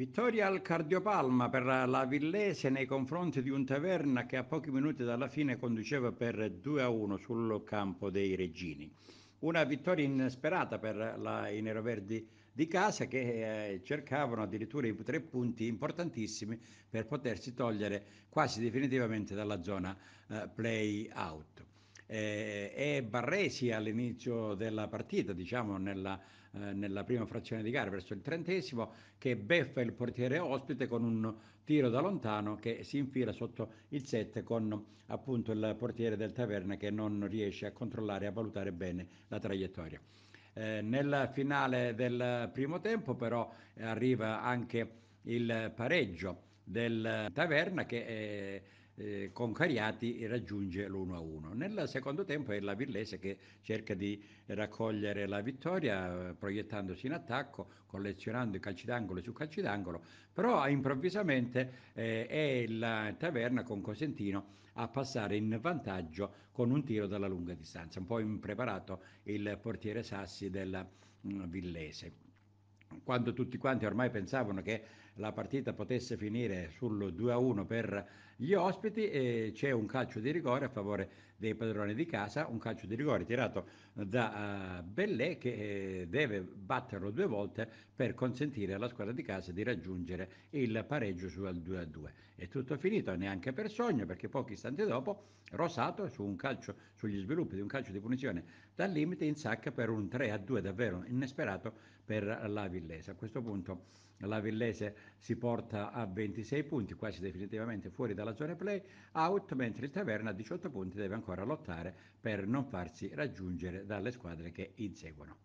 Vittoria al cardiopalma per la Villese nei confronti di un Taverna che a pochi minuti dalla fine conduceva per 2 a 1 sul campo dei Regini. Una vittoria insperata per la, i neroverdi di casa che eh, cercavano addirittura i tre punti importantissimi per potersi togliere quasi definitivamente dalla zona eh, play out eh, e Barresi all'inizio della partita, diciamo nella, eh, nella, prima frazione di gara verso il trentesimo, che beffa il portiere ospite con un tiro da lontano che si infila sotto il set con appunto il portiere del Taverna che non riesce a controllare e a valutare bene la traiettoria. Eh, nel finale del primo tempo però arriva anche il pareggio del Taverna che eh, eh, con Cariati e raggiunge l'1-1. Nel secondo tempo è la Villese che cerca di raccogliere la vittoria eh, proiettandosi in attacco, collezionando i calci d'angolo su calci d'angolo, però improvvisamente eh, è la Taverna con Cosentino a passare in vantaggio con un tiro dalla lunga distanza, un po' impreparato il portiere Sassi della mh, mm, Villese quando tutti quanti ormai pensavano che la partita potesse finire sul 2-1 per gli ospiti c'è un calcio di rigore a favore dei padroni di casa, un calcio di rigore tirato da uh, eh, Bellè che eh, deve batterlo due volte per consentire alla squadra di casa di raggiungere il pareggio sul 2-2. È tutto finito, neanche per sogno, perché pochi istanti dopo Rosato su un calcio, sugli sviluppi di un calcio di punizione dal limite in sacca per un 3-2 davvero inesperato per la Villa Villese. A questo punto la Villese si porta a 26 punti, quasi definitivamente fuori dalla zona play, out, mentre il Taverna a 18 punti deve ancora lottare per non farsi raggiungere dalle squadre che inseguono.